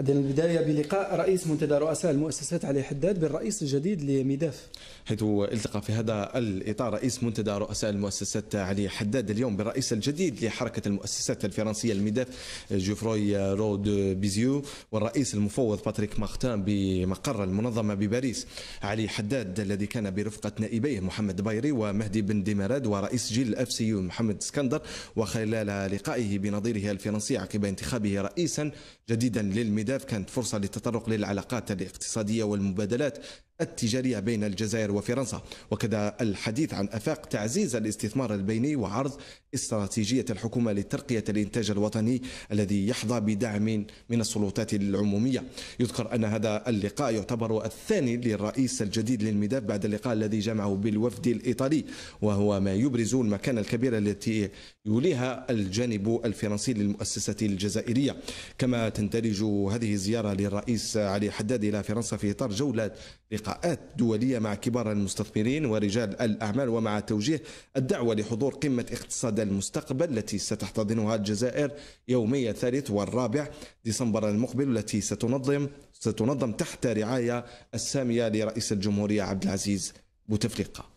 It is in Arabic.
عندنا البداية بلقاء رئيس منتدى رؤساء المؤسسات علي حداد بالرئيس الجديد لميداف حيث التقى في هذا الإطار رئيس منتدى رؤساء المؤسسات علي حداد اليوم بالرئيس الجديد لحركة المؤسسات الفرنسية الميداف جوفروي رود بيزيو والرئيس المفوض باتريك مارتان بمقر المنظمة بباريس علي حداد الذي كان برفقة نائبيه محمد بايري ومهدي بن ديمراد ورئيس جيل اف سي محمد اسكندر وخلال لقائه بنظيره الفرنسي عقب انتخابه رئيسا جديدا للميداف الاستهداف كانت فرصة للتطرق للعلاقات الاقتصادية والمبادلات التجارية بين الجزائر وفرنسا وكذا الحديث عن أفاق تعزيز الاستثمار البيني وعرض استراتيجية الحكومة لترقية الإنتاج الوطني الذي يحظى بدعم من السلطات العمومية يذكر أن هذا اللقاء يعتبر الثاني للرئيس الجديد للمداف بعد اللقاء الذي جمعه بالوفد الإيطالي وهو ما يبرز المكانة الكبيرة التي يوليها الجانب الفرنسي للمؤسسة الجزائرية كما تندرج هذه الزيارة للرئيس علي حداد إلى فرنسا في إطار جولة لقاء لقاءات دولية مع كبار المستثمرين ورجال الأعمال ومع توجيه الدعوة لحضور قمة اقتصاد المستقبل التي ستحتضنها الجزائر يومي الثالث والرابع ديسمبر المقبل التي ستنظم ستنظم تحت رعاية السامية لرئيس الجمهورية عبد العزيز بوتفليقة